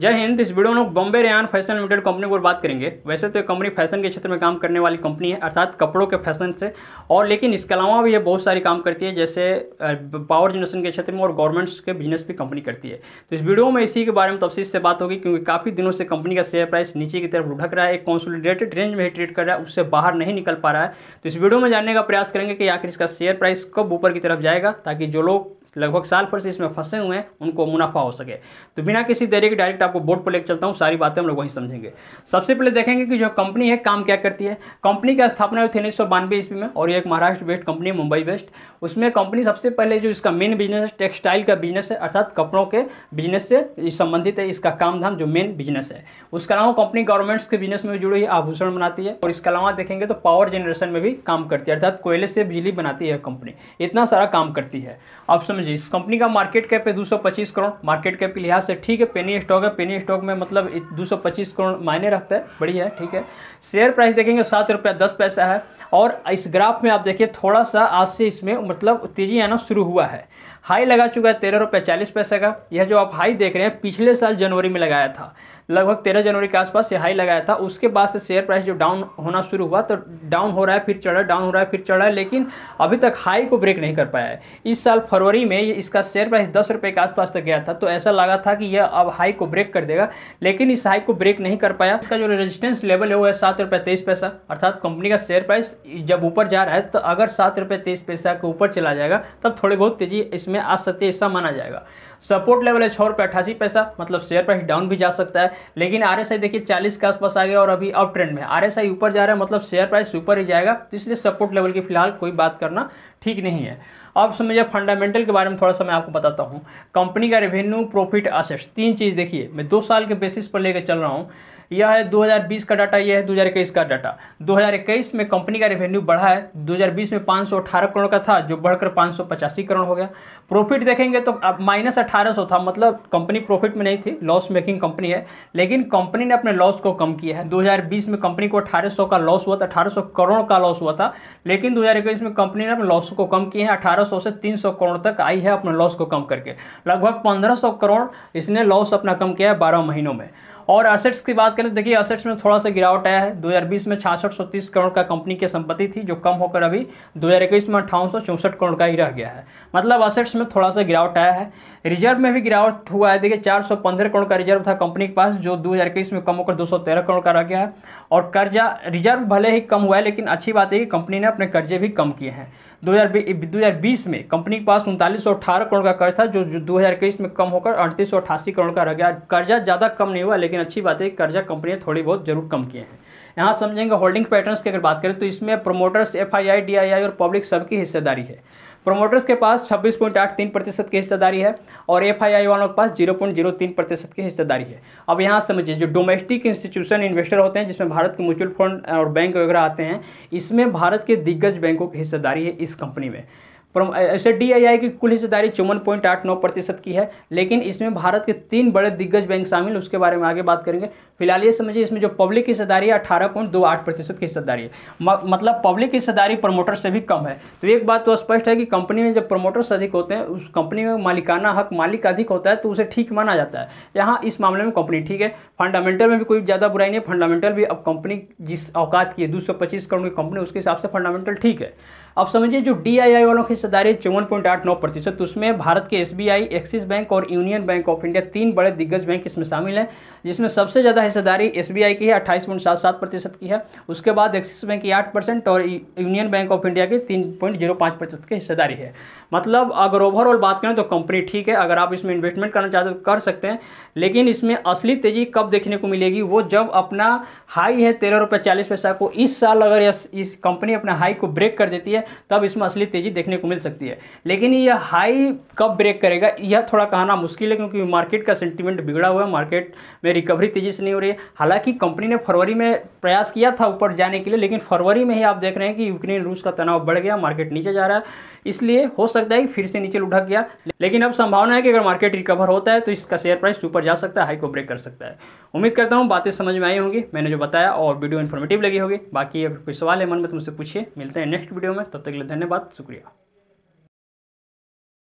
जय हिंद इस वीडियो में लोग Bombay rayon fashion limited company पर बात करेंगे वैसे तो ये कंपनी फैशन के क्षेत्र में काम करने वाली कंपनी है अर्थात कपड़ों के फैशन से और लेकिन इसके अलावा भी ये बहुत सारी काम करती है जैसे पावर जनरेशन के क्षेत्र में और गवर्नमेंट्स के बिजनेस भी कंपनी करती है तो इस वीडियो में इसी के बारे में तफसील से बात होगी क्योंकि काफ़ी दिनों से कंपनी का शेयर प्राइस नीचे की तरफ ढक रहा है एक कॉन्सोलिडेटेड रेंज में ट्रेड कर रहा है उससे बाहर नहीं निकल पा रहा है तो इस वीडियो में जानने का प्रयास करेंगे कि आखिर इसका शेयर प्राइस कब ऊपर की तरफ जाएगा ताकि जो लोग लगभग साल भर से इसमें फंसे हुए हैं उनको मुनाफा हो सके तो बिना किसी देरी के डायरेक्ट आपको बोर्ड पर लेकर चलता हूँ सारी बातें हम लोग वहीं समझेंगे सबसे पहले देखेंगे कि जो कंपनी है काम क्या करती है कंपनी की स्थापना हुई थी उन्नीस सौ बानवे ईस्वी में और ये एक महाराष्ट्र बेस्ड कंपनी है मुंबई बेस्ड उसमें कंपनी सबसे पहले जो इसका मेन बिजनेस है टेक्सटाइल का बिजनेस है अर्थात कपड़ों के बिजनेस से संबंधित है इसका काम धाम जो मेन बिजनेस है उसके अलावा कंपनी गवर्नमेंट्स के बिजनेस में जुड़ी हुई आभूषण बनाती है और इसके अलावा देखेंगे तो पावर जनरेशन में भी काम करती है अर्थात कोयले से बिजली बनाती है कंपनी इतना सारा काम करती है अब समझ जी इस कंपनी का मार्केट कैप है दो करोड़ मार्केट कैप के लिहाज से ठीक है पेनी स्टॉक है पेनी स्टॉक में मतलब दो करोड़ मायने रखता है बढ़िया है ठीक है शेयर प्राइस देखेंगे सात रुपया दस पैसा है और इस ग्राफ में आप देखिए थोड़ा सा आज से इसमें मतलब तेजी आना शुरू हुआ है हाई लगा चुका है तेरह रुपये चालीस पैसे का यह जो आप हाई देख रहे हैं पिछले साल जनवरी में लगाया था लगभग तेरह जनवरी के आसपास से हाई लगाया था उसके बाद से शेयर प्राइस जो डाउन होना शुरू हुआ तो डाउन हो रहा है फिर चढ़ा डाउन हो रहा है फिर चढ़ा है लेकिन अभी तक हाई को ब्रेक नहीं कर पाया है इस साल फरवरी में इसका शेयर प्राइस दस रुपये के आसपास तक गया था तो ऐसा लगा था कि यह अब हाई को ब्रेक कर देगा लेकिन इस हाई को ब्रेक नहीं कर पाया इसका जो रेजिस्टेंस लेवल है वो है सात रुपये तेईस पैसा अर्थात कंपनी का शेयर प्राइस जब ऊपर जा रहा है तो अगर सात रुपये तेईस पैसा के ऊपर चला जाएगा तब थोड़ी बहुत तेजी इसमें आ सकती है ऐसा माना जाएगा सपोर्ट लेवल है छः रुपये अट्ठासी पैसा मतलब शेयर प्राइस डाउन भी जा सकता है लेकिन आर देखिए चालीस के आसपास आ गया और अभी अप ट्रेंड में आर ऊपर जा रहा है मतलब शेयर प्राइस ऊपर ही जाएगा तो इसलिए सपोर्ट लेवल की फिलहाल कोई बात करना ठीक नहीं है अब समझिए फंडामेंटल के बारे में थोड़ा सा मैं आपको बताता हूँ कंपनी का रेवेन्यू प्रॉफिट असेट्स तीन चीज़ देखिए मैं दो साल के बेसिस पर लेकर चल रहा हूँ यह है 2020 का डाटा यह है 2021 का डाटा 2021 में कंपनी का रेवेन्यू बढ़ा है 2020 में 518 करोड़ का था जो बढ़कर पाँच करोड़ हो गया प्रॉफिट देखेंगे तो अब माइनस अठारह था मतलब कंपनी प्रॉफिट में नहीं थी लॉस मेकिंग कंपनी है लेकिन कंपनी ने अपने लॉस को कम किया है 2020 में कंपनी को अठारह का लॉस हुआ था अठारह करोड़ का लॉस हुआ था लेकिन दो में कंपनी ने अपने लॉस को कम किए हैं 1800 से 300 करोड़ तक आई है अपने लॉस को कम करके लगभग 1500 करोड़ इसने लॉस अपना कम किया है बारह महीनों में और असेट्स की बात करें देखिए असेट्स में थोड़ा सा गिरावट आया है 2020 में छाछठ करोड़ का कंपनी की संपत्ति थी जो कम होकर अभी 2021 में अट्ठावन करोड़ का ही रह गया है मतलब असेट्स में थोड़ा सा गिरावट आया है रिजर्व में भी गिरावट हुआ है देखिए 415 करोड़ का रिजर्व था कंपनी के पास जो 2021 में कम होकर 213 करोड़ का रह गया है और कर्जा रिजर्व भले ही कम हुआ है लेकिन अच्छी बात है कि कंपनी ने अपने कर्जे भी कम किए हैं दो बीस में कंपनी के पास उनतालीस करोड़ का कर्ज था जो दो में कम होकर अड़तीस करोड़ का रह गया कर्जा ज़्यादा कम नहीं हुआ लेकिन अच्छी बात है कि कर्जा कंपनियाँ थोड़ी बहुत जरूर कम किए हैं यहाँ समझेंगे होल्डिंग पैटर्न्स की अगर बात करें तो इसमें प्रोमोटर्स एफ आई और पब्लिक सबकी हिस्सेदारी है प्रोमोटर्स के पास छब्बीस पॉइंट आठ तीन प्रतिशत की हिस्सेदारी है और एफ आई आई वालों के पास जीरो पॉइंट जीरो तीन प्रतिशत की हिस्सेदारी है अब यहाँ समझिए जो डोमेस्टिक इंस्टीट्यूशन इन्वेस्टर होते हैं जिसमें भारत के म्यूचुअल फंड और बैंक वगैरह आते हैं इसमें भारत के दिग्गज बैंकों की हिस्सेदारी है इस कंपनी में ऐसे डी आई आई की कुल हिस्सेदारी चौवन पॉइंट आठ नौ प्रतिशत की है लेकिन इसमें भारत के तीन बड़े दिग्गज बैंक शामिल उसके बारे में आगे बात करेंगे फिलहाल ये समझिए इसमें जो पब्लिक हिस्सेदारी है अठारह पॉइंट दो आठ प्रतिशत की हिस्सेदारी है म, मतलब पब्लिक हिस्सेदारी प्रमोटर से भी कम है तो एक बात तो स्पष्ट है कि कंपनी में जब प्रमोटर्स अधिक होते हैं उस कंपनी में मालिकाना हक मालिक अधिक होता है तो उसे ठीक माना जाता है यहाँ इस मामले में कंपनी ठीक है फंडामेंटल में भी कोई ज़्यादा बुराई नहीं है फंडामेंटल भी अब कंपनी जिस औकात की है दो करोड़ की कंपनी उसके हिसाब से फंडामेंटल ठीक है अब समझिए जो डी वालों की हिस्सेदारी चौवन पॉइंट आठ नौ प्रतिशत उसमें भारत के एसबीआई एक्सिस बैंक और यूनियन बैंक ऑफ इंडिया तीन बड़े दिग्गज बैंक इसमें शामिल हैं जिसमें सबसे ज़्यादा हिस्सेदारी एसबीआई की है अट्ठाईस पॉइंट सात सात प्रतिशत की है उसके बाद एक्सिस बैंक की आठ और यूनियन बैंक ऑफ इंडिया की तीन पॉइंट जीरो की हिस्सेदारी है मतलब अगर ओवरऑल बात करें तो कंपनी ठीक है अगर आप इसमें इन्वेस्टमेंट करना चाहते हो तो कर सकते हैं लेकिन इसमें असली तेज़ी कब देखने को मिलेगी वो जब अपना हाई है तेरह रुपये चालीस पैसा को इस साल अगर इस कंपनी अपना हाई को ब्रेक कर देती है तब इसमें असली तेज़ी देखने को मिल मिल सकती है लेकिन यह हाई कब ब्रेक करेगा यह थोड़ा कहना मुश्किल है क्योंकि मार्केट का सेंटिमेंट बिगड़ा हुआ है मार्केट में रिकवरी तेज़ी से नहीं हो रही है हालांकि कंपनी ने फरवरी में प्रयास किया था ऊपर जाने के लिए लेकिन फरवरी में ही आप देख रहे हैं कि यूक्रेन रूस का तनाव बढ़ गया मार्केट नीचे जा रहा है इसलिए हो सकता है कि फिर से नीचे उठा गया लेकिन अब संभावना है कि अगर मार्केट रिकवर होता है तो इसका शेयर प्राइस ऊपर जा सकता है हाई को ब्रेक कर सकता है उम्मीद करता हूँ बातें समझ में आई होंगी मैंने जो बताया और वीडियो इन्फॉर्मेटिव लगी होगी बाकी अगर कोई सवाल है मन में तो मुझसे पूछिए मिलते हैं नेक्स्ट वीडियो में तब तक के लिए धन्यवाद शुक्रिया